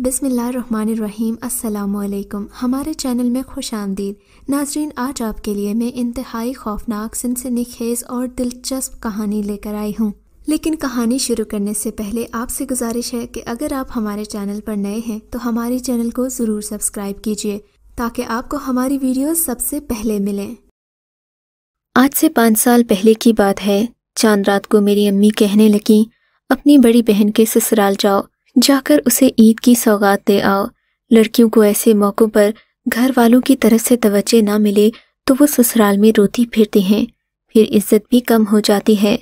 बिसमीम् अल्लाम हमारे चैनल में खुश आमदीद नाजरीन आज आपके लिए मैं इंतहाई खौफनाक सिनसनी खेज़ और दिलचस्प कहानी लेकर आई हूँ लेकिन कहानी शुरू करने से पहले आपसे गुजारिश है कि अगर आप हमारे चैनल पर नए हैं तो हमारे चैनल को ज़रूर सब्सक्राइब कीजिए ताकि आपको हमारी वीडियो सबसे पहले मिलें आज से पाँच साल पहले की बात है चांद रात को मेरी अम्मी कहने लगी अपनी बड़ी बहन के ससुराल जाओ जाकर उसे ईद की सौगात दे आओ लड़कियों को ऐसे मौक़ों पर घर वालों की तरफ से तवज्जे ना मिले तो वो ससुराल में रोती फिरती हैं फिर इज्जत भी कम हो जाती है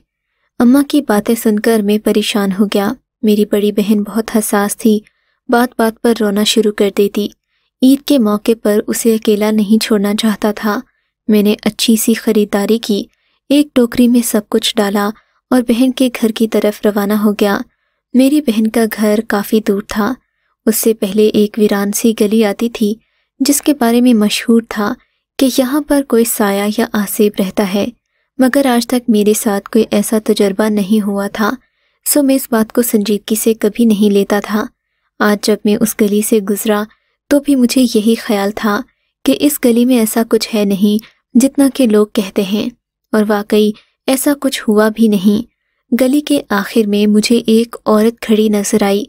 अम्मा की बातें सुनकर मैं परेशान हो गया मेरी बड़ी बहन बहुत हसास थी बात बात पर रोना शुरू कर देती ईद के मौके पर उसे अकेला नहीं छोड़ना चाहता था मैंने अच्छी सी खरीदारी की एक टोकरी में सब कुछ डाला और बहन के घर की तरफ रवाना हो गया मेरी बहन का घर काफ़ी दूर था उससे पहले एक वीरान सी गली आती थी जिसके बारे में मशहूर था कि यहाँ पर कोई साया या आसेब रहता है मगर आज तक मेरे साथ कोई ऐसा तजर्बा नहीं हुआ था सो मैं इस बात को संजीदगी से कभी नहीं लेता था आज जब मैं उस गली से गुजरा तो भी मुझे यही ख्याल था कि इस गली में ऐसा कुछ है नहीं जितना के लोग कहते हैं और वाकई ऐसा कुछ हुआ भी नहीं गली के आखिर में मुझे एक औरत खड़ी नजर आई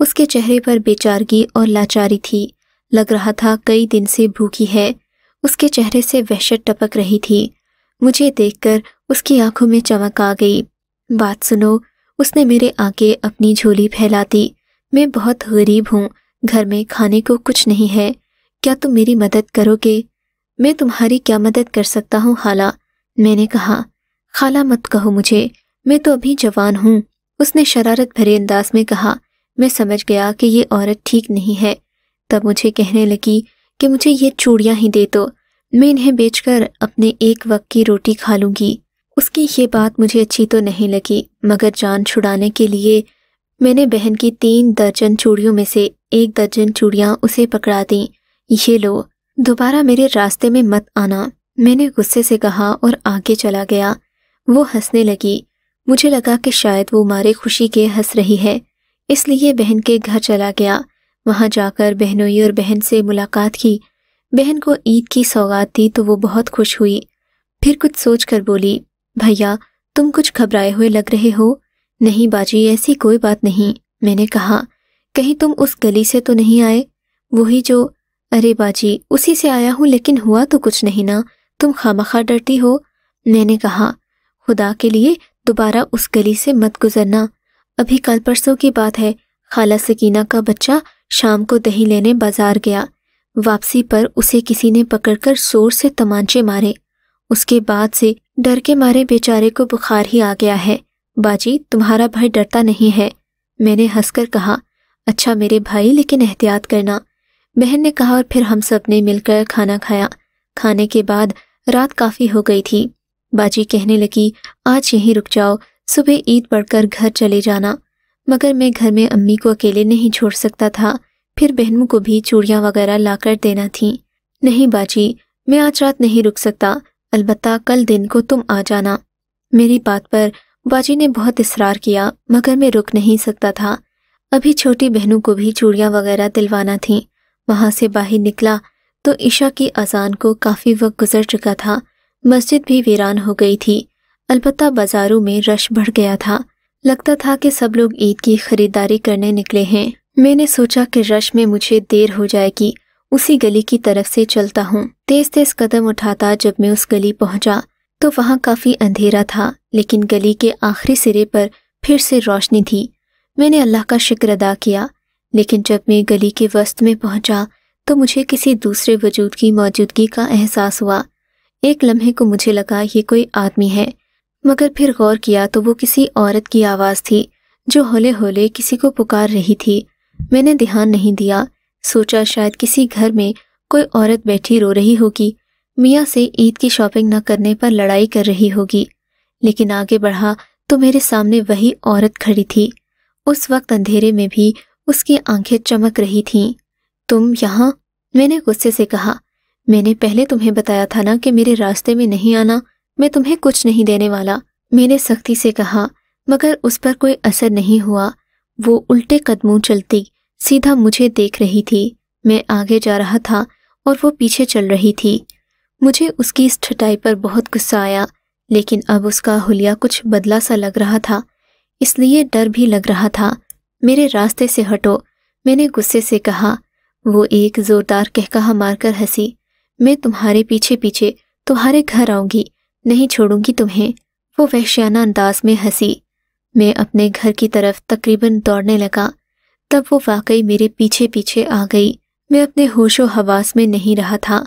उसके चेहरे पर बेचारगी और लाचारी थी लग रहा था कई दिन से भूखी है उसके चेहरे से वहशत टपक रही थी मुझे देखकर उसकी आंखों में चमक आ गई बात सुनो उसने मेरे आगे अपनी झोली फैला दी मैं बहुत गरीब हूँ घर में खाने को कुछ नहीं है क्या तुम मेरी मदद करोगे मैं तुम्हारी क्या मदद कर सकता हूँ खाला मैंने कहा खाला मत कहो मुझे मैं तो अभी जवान हूँ उसने शरारत भरे अंदाज में कहा मैं समझ गया कि ये औरत ठीक नहीं है तब मुझे कहने लगी कि मुझे ये चूड़ियाँ ही दे दो मैं इन्हें बेचकर अपने एक वक्त की रोटी खा लूँगी उसकी ये बात मुझे अच्छी तो नहीं लगी मगर जान छुड़ाने के लिए मैंने बहन की तीन दर्जन चूड़ियों में से एक दर्जन चूड़ियाँ उसे पकड़ा दी ये लो दोबारा मेरे रास्ते में मत आना मैंने गुस्से से कहा और आगे चला गया वो हंसने लगी मुझे लगा कि शायद वो मारे खुशी के हंस रही है इसलिए बहन के घर चला गया वहाँ जाकर बहनोई और बहन से मुलाकात की बहन को ईद की सौगात दी तो वो बहुत खुश हुई फिर कुछ सोच कर बोली भैया तुम कुछ घबराए हुए लग रहे हो नहीं बाजी ऐसी कोई बात नहीं मैंने कहा कहीं तुम उस गली से तो नहीं आए वही जो अरे बाजी उसी से आया हूँ लेकिन हुआ तो कुछ नहीं ना तुम खामखा डरती हो मैंने कहा खुदा के लिए दोबारा उस गली से मत गुजरना अभी कल परसों की बात है खाला सकीना का बच्चा शाम को दही लेने बाजार गया वापसी पर उसे किसी ने पकड़कर जोर से तमांचे मारे उसके बाद से डर के मारे बेचारे को बुखार ही आ गया है बाजी तुम्हारा भाई डरता नहीं है मैंने हंसकर कहा अच्छा मेरे भाई लेकिन एहतियात करना बहन ने कहा और फिर हम सब ने मिलकर खाना खाया खाने के बाद रात काफ़ी हो गई थी बाजी कहने लगी आज यहीं रुक जाओ सुबह ईद पढ़कर घर चले जाना मगर मैं घर में अम्मी को अकेले नहीं छोड़ सकता था फिर बहनों को भी चूड़ियाँ वगैरह लाकर देना थी नहीं बाजी मैं आज रात नहीं रुक सकता अलबत्ता कल दिन को तुम आ जाना मेरी बात पर बाजी ने बहुत इसरार किया मगर मैं रुक नहीं सकता था अभी छोटी बहनों को भी चूड़ियाँ वगैरह दिलवाना थी वहाँ से बाहर निकला तो ईशा की अजान को काफ़ी वक्त गुजर चुका था मस्जिद भी वीरान हो गई थी अलबत् बाजारों में रश बढ़ गया था लगता था कि सब लोग ईद की खरीदारी करने निकले हैं मैंने सोचा कि रश में मुझे देर हो जाएगी उसी गली की तरफ से चलता हूँ तेज तेज कदम उठाता जब मैं उस गली पहुँचा तो वहाँ काफी अंधेरा था लेकिन गली के आखिरी सिरे पर फिर से रोशनी थी मैंने अल्लाह का शिक्र अदा किया लेकिन जब मैं गली के वस्त में पहुँचा तो मुझे किसी दूसरे वजूद की मौजूदगी का एहसास हुआ एक लम्हे को मुझे लगा ये कोई आदमी है मगर फिर गौर किया तो वो किसी औरत की आवाज़ थी जो होले होले किसी को पुकार रही थी मैंने ध्यान नहीं दिया सोचा शायद किसी घर में कोई औरत बैठी रो रही होगी मियाँ से ईद की शॉपिंग न करने पर लड़ाई कर रही होगी लेकिन आगे बढ़ा तो मेरे सामने वही औरत खड़ी थी उस वक्त अंधेरे में भी उसकी आंखें चमक रही थीं। तुम यहाँ मैंने गुस्से से कहा मैंने पहले तुम्हें बताया था ना कि मेरे रास्ते में नहीं आना मैं तुम्हें कुछ नहीं देने वाला मैंने सख्ती से कहा मगर उस पर कोई असर नहीं हुआ वो उल्टे कदमों चलती सीधा मुझे देख रही थी मैं आगे जा रहा था और वो पीछे चल रही थी मुझे उसकी इस ठटाई पर बहुत गुस्सा आया लेकिन अब उसका हुलिया कुछ बदला सा लग रहा था इसलिए डर भी लग रहा था मेरे रास्ते से हटो मैंने गुस्से से कहा वो एक जोरदार कहकहा मारकर हंसी मैं तुम्हारे पीछे पीछे तुम्हारे घर आऊंगी नहीं छोड़ूंगी तुम्हें वो वहशियाना अंदाज में हंसी मैं अपने घर की तरफ तकरीबन दौड़ने लगा तब वो वाकई मेरे पीछे पीछे आ गई मैं अपने होशो हवास में नहीं रहा था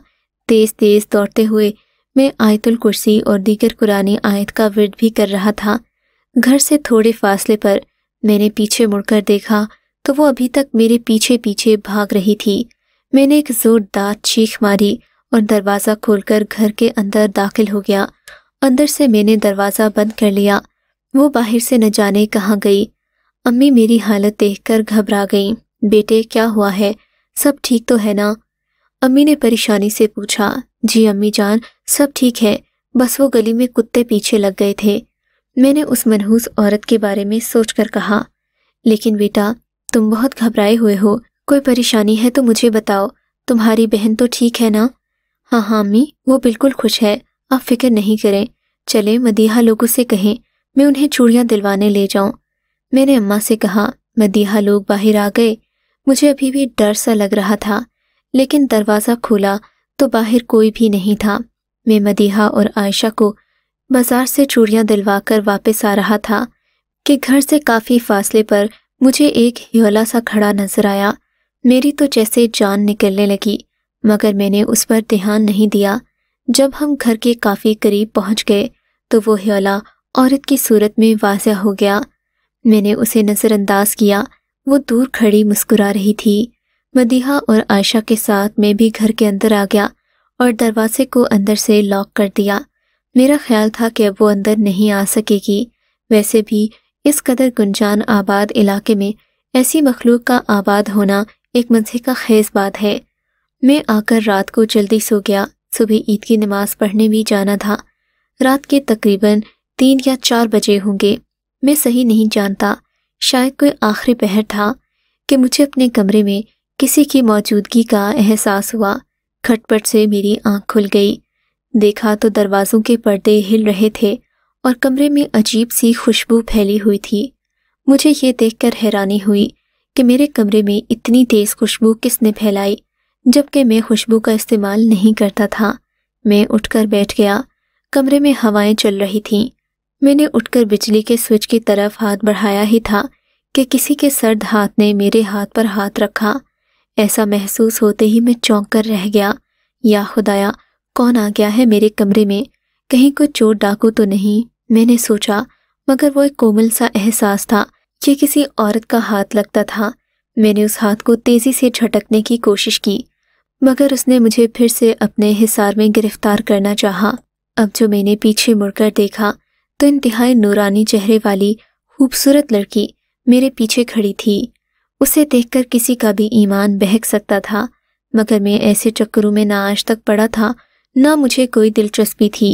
तेज तेज दौड़ते हुए मैं आयतुल कुर्सी और दीगर कुरानी आयत का विरद भी कर रहा था घर से थोड़े फासले पर मैंने पीछे मुड़कर देखा तो वो अभी तक मेरे पीछे पीछे भाग रही थी मैंने एक जोरदार चीख मारी और दरवाजा खोलकर घर के अंदर दाखिल हो गया अंदर से मैंने दरवाजा बंद कर लिया वो बाहर से न जाने कहाँ गई अम्मी मेरी हालत देखकर घबरा गई बेटे क्या हुआ है सब ठीक तो है ना अम्मी ने परेशानी से पूछा जी अम्मी जान सब ठीक है बस वो गली में कुत्ते पीछे लग गए थे मैंने उस मनहूस औरत के बारे में सोचकर कहा लेकिन बेटा तुम बहुत घबराए हुए हो कोई परेशानी है तो मुझे बताओ तुम्हारी बहन तो ठीक है ना हाँ हाँ अम्मी वो बिल्कुल खुश है आप फिक्र नहीं करें चले मदीहा लोगों से कहें मैं उन्हें चूड़ियाँ दिलवाने ले जाऊँ मैंने अम्मा से कहा मदीहा लोग बाहर आ गए मुझे अभी भी डर सा लग रहा था लेकिन दरवाज़ा खोला तो बाहर कोई भी नहीं था मैं मदीहा और आयशा को बाजार से चूड़ियाँ दिलवाकर वापस आ रहा था कि घर से काफ़ी फासले पर मुझे एक हिला सा खड़ा नजर आया मेरी तो जैसे जान निकलने लगी मगर मैंने उस पर ध्यान नहीं दिया जब हम घर के काफ़ी करीब पहुंच गए तो वो ह्योला औरत की सूरत में वाज हो गया मैंने उसे नज़रअंदाज किया वो दूर खड़ी मुस्कुरा रही थी मदीहा और आयशा के साथ मैं भी घर के अंदर आ गया और दरवाजे को अंदर से लॉक कर दिया मेरा ख्याल था कि अब वो अंदर नहीं आ सकेगी वैसे भी इस कदर गुंजान आबाद इलाके में ऐसी मखलूक का आबाद होना एक मज़े का खेज बात है मैं आकर रात को जल्दी सो गया सुबह ईद की नमाज पढ़ने भी जाना था रात के तकरीबन तीन या चार बजे होंगे मैं सही नहीं जानता शायद कोई आखिरी पहर था कि मुझे अपने कमरे में किसी की मौजूदगी का एहसास हुआ खटपट से मेरी आंख खुल गई देखा तो दरवाज़ों के पर्दे हिल रहे थे और कमरे में अजीब सी खुशबू फैली हुई थी मुझे ये देखकर हैरानी हुई कि मेरे कमरे में इतनी तेज़ खुशबू किसने फैलाई जबकि मैं खुशबू का इस्तेमाल नहीं करता था मैं उठकर बैठ गया कमरे में हवाएं चल रही थीं मैंने उठकर बिजली के स्विच की तरफ हाथ बढ़ाया ही था कि किसी के सर्द हाथ ने मेरे हाथ पर हाथ रखा ऐसा महसूस होते ही मैं चौंक कर रह गया या खुदाया कौन आ गया है मेरे कमरे में कहीं कोई चोर डाकू तो नहीं मैंने सोचा मगर वो एक कोमल सा एहसास था कि किसी औरत का हाथ लगता था मैंने उस हाथ को तेजी से झटकने की कोशिश की मगर उसने मुझे फिर से अपने हिसार में गिरफ्तार करना चाहा अब जो मैंने पीछे मुड़कर देखा तो इंतहाई नूरानी चेहरे वाली खूबसूरत लड़की मेरे पीछे खड़ी थी उसे देखकर किसी का भी ईमान बहक सकता था मगर मैं ऐसे चक्करों में ना आज तक पड़ा था ना मुझे कोई दिलचस्पी थी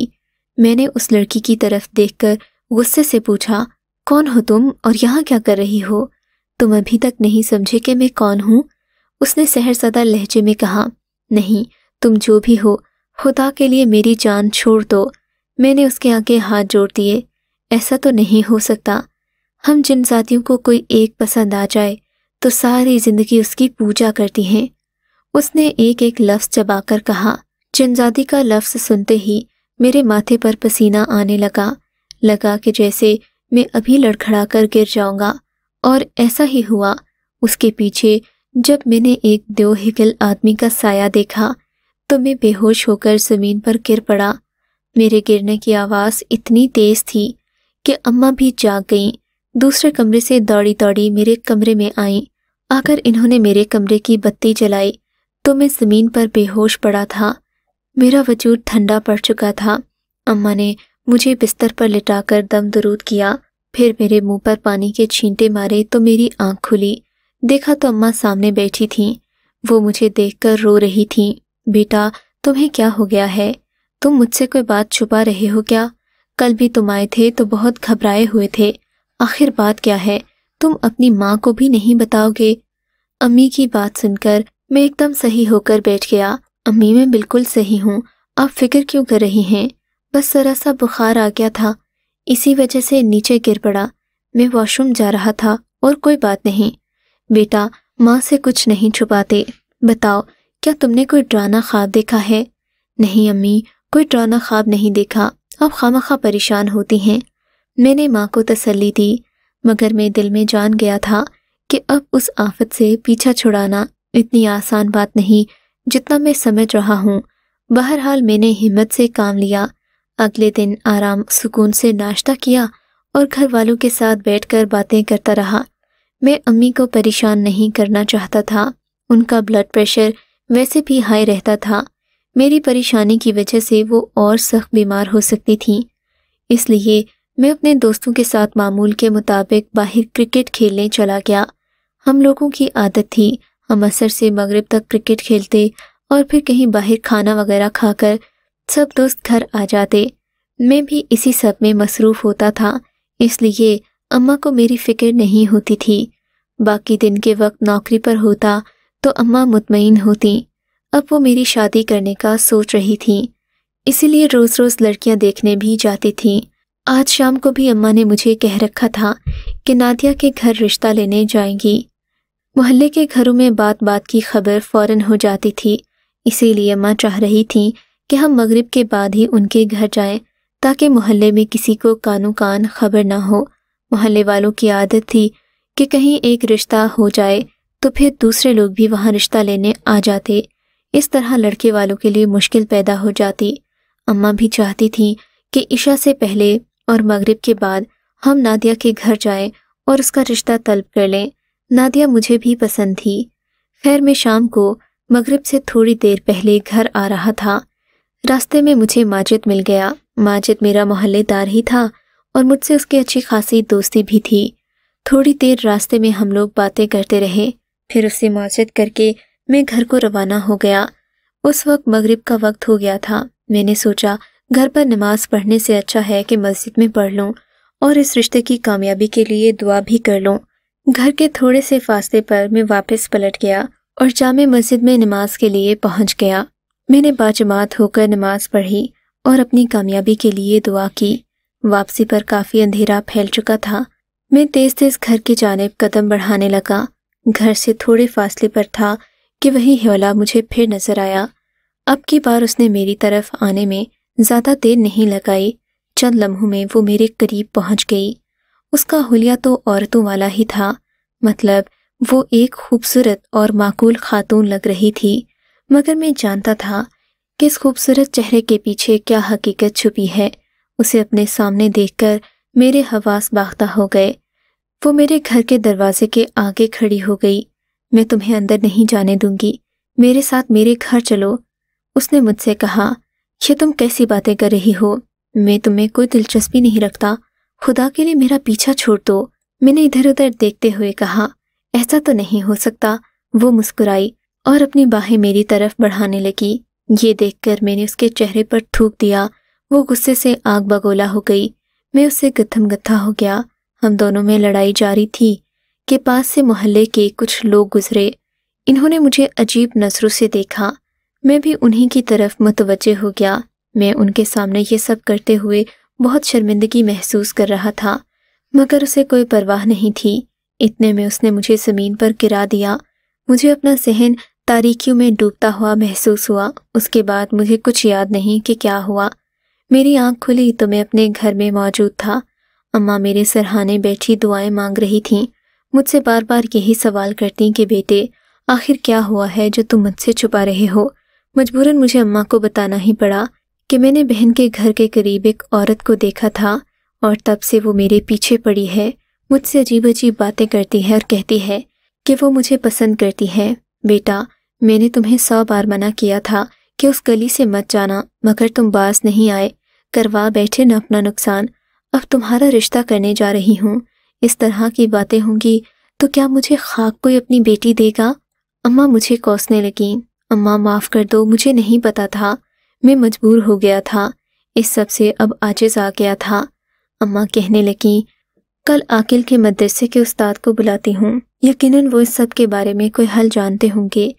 मैंने उस लड़की की तरफ देखकर गुस्से से पूछा कौन हो तुम और यहाँ क्या कर रही हो तुम अभी तक नहीं समझे कि मैं कौन हूँ उसने सहरसदा लहजे में कहा नहीं तुम जो भी हो खुदा के लिए मेरी जान छोड़ दो मैंने उसके आगे हाथ जोड़ दिए ऐसा तो नहीं हो सकता हम जिन जातियों को कोई एक पसंद आ जाए तो सारी जिंदगी उसकी पूजा करती हैं उसने एक एक लफ्ज़ चबाकर कहा जनजाति का लफ्ज़ सुनते ही मेरे माथे पर पसीना आने लगा लगा कि जैसे मैं अभी लड़खड़ा कर गिर जाऊंगा और ऐसा ही हुआ उसके पीछे जब मैंने एक देवहिकल आदमी का साया देखा तो मैं बेहोश होकर जमीन पर गिर पड़ा मेरे गिरने की आवाज़ इतनी तेज थी कि अम्मा भी जाग गईं दूसरे कमरे से दौड़ी दौड़ी मेरे कमरे में आईं आकर इन्होंने मेरे कमरे की बत्ती जलाई तो मैं ज़मीन पर बेहोश पड़ा था मेरा वजूद ठंडा पड़ चुका था अम्मा ने मुझे बिस्तर पर लिटाकर दम दरूद किया फिर मेरे मुंह पर पानी के छींटे मारे तो मेरी आंख खुली देखा तो अम्मा सामने बैठी थीं वो मुझे देखकर रो रही थीं बेटा तुम्हें क्या हो गया है तुम मुझसे कोई बात छुपा रहे हो क्या कल भी तुम आए थे तो बहुत घबराए हुए थे आखिर बात क्या है तुम अपनी माँ को भी नहीं बताओगे अम्मी की बात सुनकर मैं एकदम सही होकर बैठ गया अम्मी मैं बिल्कुल सही हूँ आप फिक्र क्यों कर रही हैं बस जरा सा बुखार आ गया था इसी वजह से नीचे गिर पड़ा मैं वॉशरूम जा रहा था और कोई बात नहीं बेटा माँ से कुछ नहीं छुपाते बताओ क्या तुमने कोई डराना ख्वाब देखा है नहीं अम्मी कोई डराना ख्वाब नहीं देखा अब खाम परेशान होती हैं मैंने माँ को तसल्ली दी मगर मैं दिल में जान गया था कि अब उस आफत से पीछा छुड़ाना इतनी आसान बात नहीं जितना मैं समझ रहा हूँ बहरहाल मैंने हिम्मत से काम लिया अगले दिन आराम सुकून से नाश्ता किया और घर वालों के साथ बैठकर बातें करता रहा मैं अम्मी को परेशान नहीं करना चाहता था उनका ब्लड प्रेशर वैसे भी हाई रहता था मेरी परेशानी की वजह से वो और सख्त बीमार हो सकती थी इसलिए मैं अपने दोस्तों के साथ मामूल के मुताबिक बाहर क्रिकेट खेलने चला गया हम लोगों की आदत थी हम असर से मगरब तक क्रिकेट खेलते और फिर कहीं बाहर खाना वगैरह खाकर सब दोस्त घर आ जाते मैं भी इसी सब में मसरूफ़ होता था इसलिए अम्मा को मेरी फिक्र नहीं होती थी बाकी दिन के वक्त नौकरी पर होता तो अम्मा मुतमिन होती अब वो मेरी शादी करने का सोच रही थी इसीलिए रोज़ रोज़ लड़कियां देखने भी जाती थीं आज शाम को भी अम्मा ने मुझे कह रखा था कि नादिया के घर रिश्ता लेने जाएंगी मोहल्ले के घरों में बात बात की खबर फौरन हो जाती थी इसीलिए अम्मा चाह रही थी कि हम मगरिब के बाद ही उनके घर जाएं ताकि मोहल्ले में किसी को कानों कान खबर ना हो मोहल्ले वालों की आदत थी कि कहीं एक रिश्ता हो जाए तो फिर दूसरे लोग भी वहाँ रिश्ता लेने आ जाते इस तरह लड़के वालों के लिए मुश्किल पैदा हो जाती अम्मा भी चाहती थी कि ईशा से पहले और मगरिब के बाद हम नादिया के घर जाएं और उसका रिश्ता तलब कर लें नादिया मुझे भी पसंद थी खैर मैं शाम को मगरिब से थोड़ी देर पहले घर आ रहा था रास्ते में मुझे माजिद मिल गया माजिद मेरा मोहल्लेदार ही था और मुझसे उसकी अच्छी खासी दोस्ती भी थी थोड़ी देर रास्ते में हम लोग बातें करते रहे फिर उससे माचत करके मैं घर को रवाना हो गया उस वक्त मगरिब का वक्त हो गया था मैंने सोचा घर पर नमाज पढ़ने से अच्छा है कि मस्जिद में पढ़ लूँ और इस रिश्ते की कामयाबी के लिए दुआ भी कर लूँ घर के थोड़े से फासले पर मैं वापस पलट गया और जामे मस्जिद में नमाज के लिए पहुंच गया मैंने बाजमात होकर नमाज पढ़ी और अपनी कामयाबी के लिए दुआ की वापसी पर काफी अंधेरा फैल चुका था मैं तेज तेज घर की जानेब कदम बढ़ाने लगा घर से थोड़े फासले पर था कि वही ह्योला मुझे फिर नजर आया अब की बार उसने मेरी तरफ आने में ज्यादा देर नहीं लगाई चंद लम्हों में वो मेरे करीब पहुंच गई उसका हुलिया तो औरतों वाला ही था मतलब वो एक खूबसूरत और माकूल खातून लग रही थी मगर मैं जानता था कि इस खूबसूरत चेहरे के पीछे क्या हकीकत छुपी है उसे अपने सामने देखकर मेरे हवास बाख्ता हो गए वो मेरे घर के दरवाजे के आगे खड़ी हो गई मैं तुम्हें अंदर नहीं जाने दूंगी मेरे साथ मेरे घर चलो उसने मुझसे कहा ये तुम कैसी बातें कर रही हो मैं तुम्हें कोई दिलचस्पी नहीं रखता खुदा के लिए मेरा पीछा छोड़ दो मैंने इधर उधर देखते हुए कहा ऐसा तो नहीं हो सकता वो मुस्कुराई और अपनी बाहें मेरी तरफ बढ़ाने लगी ये देखकर मैंने उसके चेहरे पर थूक दिया वो गुस्से से आग बगोला हो गई मैं उससे गत्थम गथा हो गया हम दोनों में लड़ाई जारी थी के पास से मोहल्ले के कुछ लोग गुजरे इन्होंने मुझे अजीब नज़रों से देखा मैं भी उन्हीं की तरफ मतवजे हो गया मैं उनके सामने ये सब करते हुए बहुत शर्मिंदगी महसूस कर रहा था मगर उसे कोई परवाह नहीं थी इतने में उसने मुझे ज़मीन पर गिरा दिया मुझे अपना जहन तारीखियों में डूबता हुआ महसूस हुआ उसके बाद मुझे कुछ याद नहीं कि क्या हुआ मेरी आंख खुली तो मैं अपने घर में मौजूद था अम्मा मेरे सरहाने बैठी दुआएं मांग रही थीं मुझसे बार बार यही सवाल करती कि बेटे आखिर क्या हुआ है जो तुम मुझसे छुपा रहे हो मजबूरन मुझे अम्मा को बताना ही पड़ा कि मैंने बहन के घर के करीब एक औरत को देखा था और तब से वो मेरे पीछे पड़ी है मुझसे अजीब अजीब बातें करती है और कहती है कि वो मुझे पसंद करती है बेटा मैंने तुम्हें सौ बार मना किया था कि उस गली से मत जाना मगर तुम बास नहीं आए करवा बैठे न अपना नुकसान अब तुम्हारा रिश्ता करने जा रही हूँ इस तरह की बातें होंगी तो क्या मुझे खाक कोई अपनी बेटी देगा अम्मा मुझे कोसने लगी अम्मा माफ़ कर दो मुझे नहीं पता था मैं मजबूर हो गया था इस सब से अब आजिज आ गया था अम्मा कहने लगी कल आकिल के मदरसे के उस्ताद को बुलाती हूँ यकीनन वो इस सब के बारे में कोई हल जानते होंगे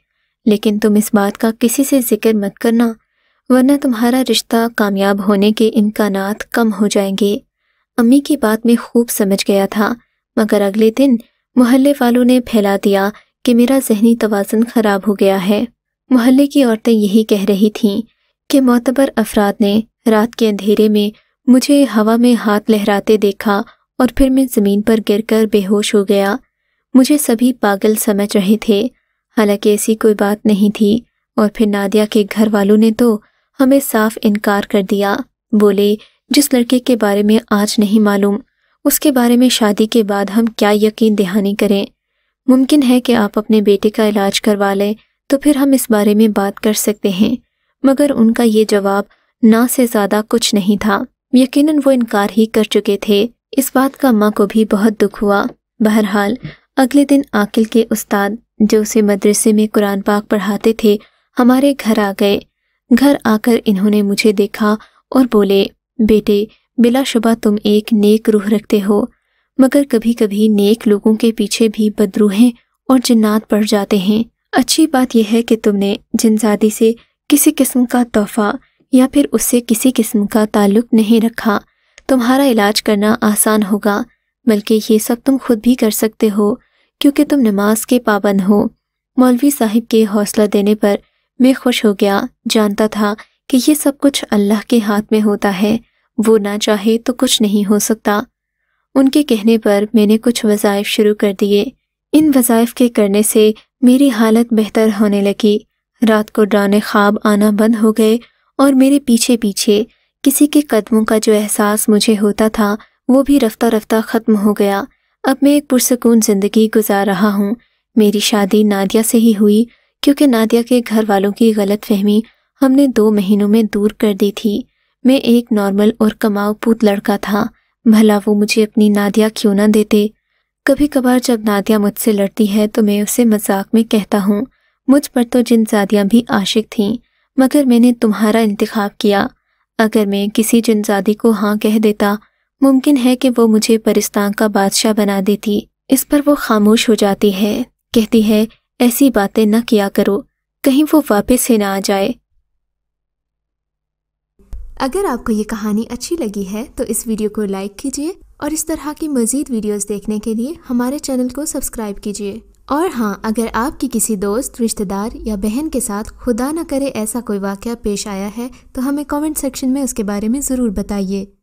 लेकिन तुम इस बात का किसी से जिक्र मत करना वरना तुम्हारा रिश्ता कामयाब होने के इम्कान कम हो जाएंगे अम्मी की बात में खूब समझ गया था मगर अगले दिन मोहल्ले वालों ने फैला दिया कि मेरा जहनी तोज़न ख़राब हो गया है मोहल्ले की औरतें यही कह रही थीं कि मोतबर अफराद ने रात के अंधेरे में मुझे हवा में हाथ लहराते देखा और फिर मैं ज़मीन पर गिरकर बेहोश हो गया मुझे सभी पागल समझ रहे थे हालांकि ऐसी कोई बात नहीं थी और फिर नादिया के घर वालों ने तो हमें साफ इनकार कर दिया बोले जिस लड़के के बारे में आज नहीं मालूम उसके बारे में शादी के बाद हम क्या यकीन दहानी करें मुमकिन है कि आप अपने बेटे का इलाज करवा लें तो फिर हम इस बारे में बात कर सकते हैं मगर उनका ये जवाब ना से ज़्यादा कुछ नहीं था यकीनन वो इनकार ही कर चुके थे इस बात का माँ को भी बहुत दुख हुआ बहरहाल अगले दिन आकिल के उस्ताद जो उसे मदरसे में कुरान पाक पढ़ाते थे हमारे घर आ गए घर आकर इन्होंने मुझे देखा और बोले बेटे बिलाशुबा तुम एक नेक रूह रखते हो मगर कभी कभी नेक लोगों के पीछे भी बदरूहें और जिन्नात पड़ जाते हैं अच्छी बात यह है कि तुमने जिनजादी से किसी किस्म का तोहफा या फिर उससे किसी किस्म का ताल्लुक नहीं रखा तुम्हारा इलाज करना आसान होगा बल्कि ये सब तुम खुद भी कर सकते हो क्योंकि तुम नमाज के पाबंद हो मौलवी साहिब के हौसला देने पर मैं खुश हो गया जानता था कि ये सब कुछ अल्लाह के हाथ में होता है वो ना चाहे तो कुछ नहीं हो सकता उनके कहने पर मैंने कुछ वज़ायफ़ शुरू कर दिए इन वज़ाइफ के करने से मेरी हालत बेहतर होने लगी रात को डराने ख्वाब आना बंद हो गए और मेरे पीछे पीछे किसी के कदमों का जो एहसास मुझे होता था वो भी रफ्ता रफ्ता ख़त्म हो गया अब मैं एक पुरसकून ज़िंदगी गुजार रहा हूँ मेरी शादी नादिया से ही हुई क्योंकि नादिया के घर वालों की गलत फहमी हमने दो महीनों में दूर कर दी थी मैं एक नॉर्मल और कमाऊ पूत लड़का था भला वो मुझे अपनी नादिया क्यों ना देते कभी कभार जब नादिया मुझसे लड़ती है तो मैं उसे मजाक में कहता हूँ मुझ पर तो जिन जादियाँ भी आशिक थीं मगर मैंने तुम्हारा इंतखाब किया अगर मैं किसी जिनजादी को हाँ कह देता मुमकिन है कि वो मुझे परिस्तान का बादशाह बना देती इस पर वो खामोश हो जाती है कहती है ऐसी बातें न किया करो कहीं वो वापस ही ना आ जाए अगर आपको ये कहानी अच्छी लगी है तो इस वीडियो को लाइक कीजिए और इस तरह की मज़ीद वीडियोस देखने के लिए हमारे चैनल को सब्सक्राइब कीजिए और हाँ अगर आपकी किसी दोस्त रिश्तेदार या बहन के साथ खुदा न करे ऐसा कोई वाक़ पेश आया है तो हमें कमेंट सेक्शन में उसके बारे में ज़रूर बताइए